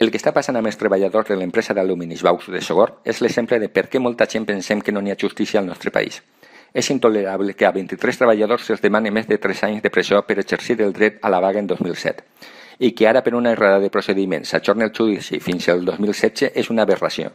El que està passant amb els treballadors de l'empresa d'aluminis Baux de Sogor és l'exemple de per què molta gent pensem que no n'hi ha justícia al nostre país. És intolerable que a 23 treballadors se'ls demani més de 3 anys de presó per exercir el dret a la vaga en 2007 i que ara per una errada de procediment s'ajorni el judici fins al 2016 és una aberració.